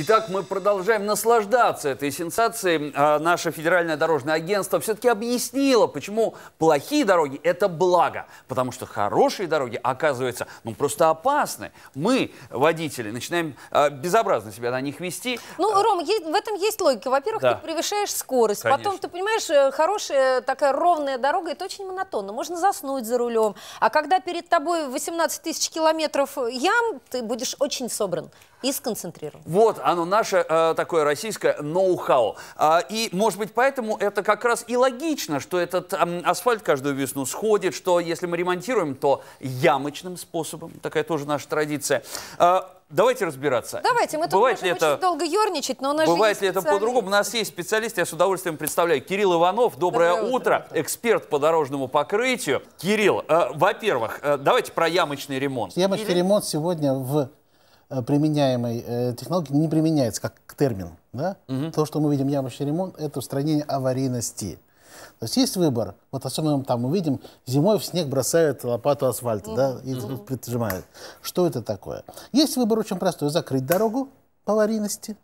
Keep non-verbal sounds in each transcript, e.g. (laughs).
Итак, мы продолжаем наслаждаться этой сенсацией. А наше федеральное дорожное агентство все-таки объяснило, почему плохие дороги – это благо. Потому что хорошие дороги, оказывается, ну просто опасны. Мы, водители, начинаем а, безобразно себя на них вести. Ну, а, Ром, в этом есть логика. Во-первых, да. ты превышаешь скорость. Конечно. Потом, ты понимаешь, э, хорошая такая ровная дорога – это очень монотонно. Можно заснуть за рулем. А когда перед тобой 18 тысяч километров ям, ты будешь очень собран и сконцентрирован. Вот, оно наше э, такое российское ноу-хау. Э, и, может быть, поэтому это как раз и логично, что этот э, асфальт каждую весну сходит, что если мы ремонтируем, то ямочным способом, такая тоже наша традиция. Э, Давайте разбираться. Давайте, мы тут можем это, очень долго ерничать, но у нас Бывает ли это по-другому? У нас есть специалист, я с удовольствием представляю. Кирилл Иванов, доброе, доброе утро. утро, эксперт по дорожному покрытию. Кирилл, э, во-первых, э, давайте про ямочный ремонт. Ямочный Или... ремонт сегодня в Э, применяемой э, технологии не применяется как термин. Да? Угу. То, что мы видим ямочный ремонт, это устранение аварийности. То есть есть выбор. Вот особенно там мы видим, зимой в снег бросают лопату асфальта, да, и прижимают. Что это такое? Есть выбор очень простой. Закрыть дорогу по аварийности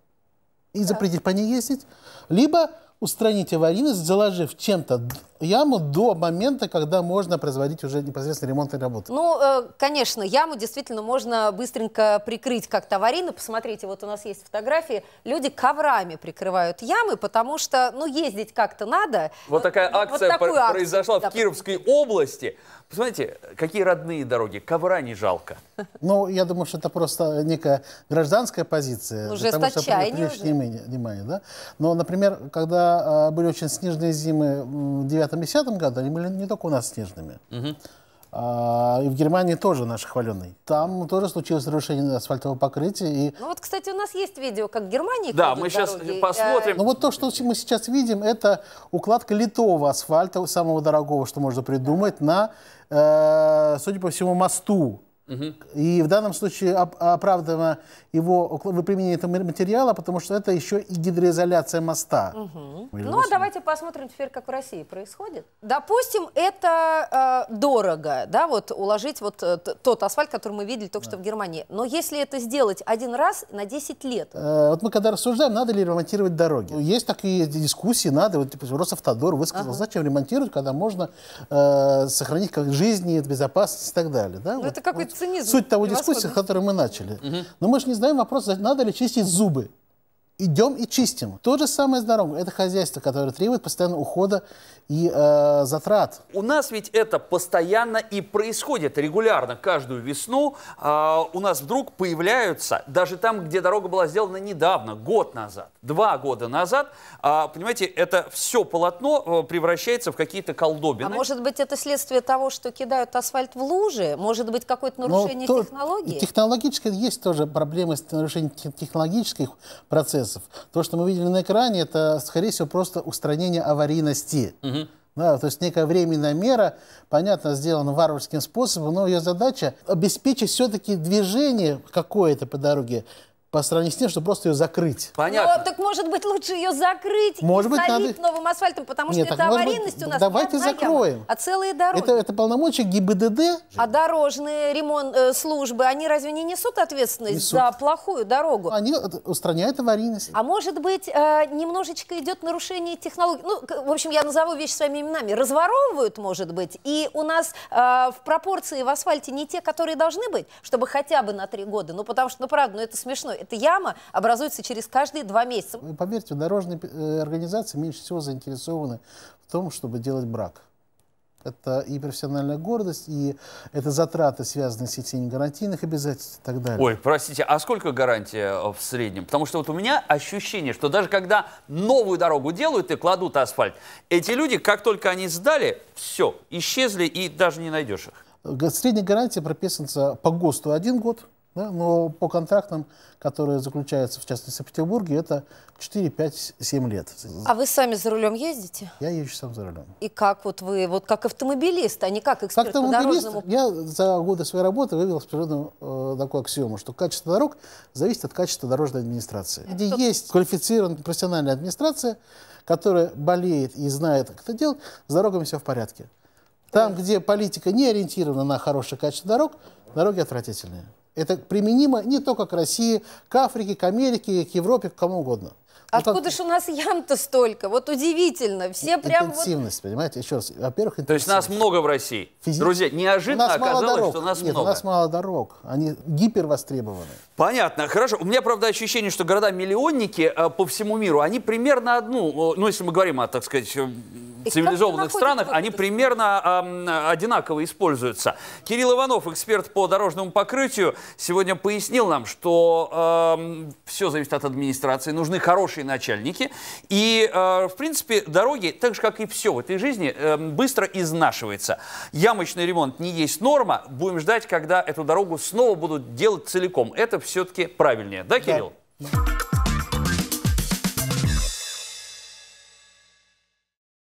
и запретить по ней ездить. Либо устранить аварийность, заложив чем-то яму до момента, когда можно производить уже непосредственно ремонтные работы? Ну, э, конечно, яму действительно можно быстренько прикрыть как-то аварийно. Посмотрите, вот у нас есть фотографии. Люди коврами прикрывают ямы, потому что, ну, ездить как-то надо. Вот такая акция вот акцию, произошла да, в Кировской области. Посмотрите, какие родные дороги, ковра не жалко. (laughs) Ну, я думаю, что это просто некая гражданская позиция. Ну, уже потому что привлечь внимание, внимание, да? Но, например, когда а, были очень снежные зимы 9 9-10 году они были не только у нас снежными. А, и в Германии тоже наш хваленый. Там тоже случилось нарушение асфальтового покрытия. И... Ну вот, кстати, у нас есть видео, как в Германии. Да, мы сейчас дороги. посмотрим. Э, ну вот то, что мы сейчас видим, это укладка литого асфальта, самого дорогого, что можно придумать, на, э, судя по всему, мосту и в данном случае оправдано его применение этого материала, потому что это еще и гидроизоляция моста. Угу. Ну, а давайте посмотрим теперь, как в России происходит. Допустим, это э, дорого, да, вот уложить вот э, тот асфальт, который мы видели только да. что в Германии. Но если это сделать один раз на 10 лет... Э, вот мы когда рассуждаем, надо ли ремонтировать дороги. Есть такие дискуссии, надо, вот типа, Росавтодор высказал, ага. зачем ремонтировать, когда можно э, сохранить как жизни, безопасность и так далее. Да? Ну, вот, это какой-то суть того дискуссии, с которой мы начали. Угу. Но мы же не знаем вопрос, надо ли чистить зубы идем и чистим. То же самое с дорогой. Это хозяйство, которое требует постоянного ухода и э, затрат. У нас ведь это постоянно и происходит регулярно. Каждую весну э, у нас вдруг появляются, даже там, где дорога была сделана недавно, год назад, два года назад, э, понимаете, это все полотно э, превращается в какие-то колдобины. А может быть, это следствие того, что кидают асфальт в лужи? Может быть, какое-то ну, нарушение Но технологии? Технологически есть тоже проблемы с нарушением технологических процессов процессов. То, что мы видели на экране, это, скорее всего, просто устранение аварийности. Да, то есть некая временная мера, понятно, сделана варварским способом, но ее задача обеспечить все-таки движение какое-то по дороге по сравнению с тем, что просто ее закрыть. Понятно. Но, ну, так может быть лучше ее закрыть может и быть, солить надо... новым асфальтом, потому Нет, что это аварийность быть, у нас. Давайте закроем. Яма, а целые дороги. Это, это полномочия ГИБДД. А дорожные ремонт э, службы, они разве не несут ответственность несут. за плохую дорогу? Они э, устраняют аварийность. А может быть э, немножечко идет нарушение технологии? Ну, в общем, я назову вещи своими именами. Разворовывают, может быть, и у нас э, в пропорции в асфальте не те, которые должны быть, чтобы хотя бы на три года. Ну, потому что, ну, правда, ну, это смешно эта яма образуется через каждые два месяца. Поверьте, дорожные э, организации меньше всего заинтересованы в том, чтобы делать брак. Это и профессиональная гордость, и это затраты, связанные с сетями гарантийных обязательств и так далее. Ой, простите, а сколько гарантия э, в среднем? Потому что вот у меня ощущение, что даже когда новую дорогу делают и кладут асфальт, эти люди, как только они сдали, все, исчезли и даже не найдешь их. Э, средняя гарантия прописана по ГОСТу один год, да? Но по контрактам, которые заключаются, в частности, в Петербурге, это 4, 5, 7 лет. А вы сами за рулем ездите? Я езжу сам за рулем. И как вот вы, вот как автомобилист, а не как эксперт как автомобилист, по дорожному... Я за годы своей работы вывел спиртную э, такую аксиому, что качество дорог зависит от качества дорожной администрации. А где Тут... есть квалифицированная профессиональная администрация, которая болеет и знает, как это делать, с дорогами все в порядке. Там, э. где политика не ориентирована на хорошее качество дорог, дороги отвратительные. Это применимо не только к России, к Африке, к Америке, к Европе, к кому угодно. Ну, Откуда же у нас ям-то столько? Вот удивительно. Все прям Интенсивность, вот... понимаете? Еще раз. Во-первых, То есть нас много в России. Физи... Друзья, неожиданно нас оказалось, дорог. что нас Нет, много. у нас мало дорог. Они гипервостребованы. Понятно. Хорошо. У меня, правда, ощущение, что города-миллионники э, по всему миру, они примерно одну, э, ну, если мы говорим о, так сказать, э, цивилизованных странах, они примерно э, одинаково используются. Кирилл Иванов, эксперт по дорожному покрытию, сегодня пояснил нам, что э, все зависит от администрации, нужны хорошие начальники. И, э, в принципе, дороги, так же, как и все в этой жизни, э, быстро изнашиваются. Ямочный ремонт не есть норма. Будем ждать, когда эту дорогу снова будут делать целиком. Это все-таки правильнее. Да, Кирилл? Да.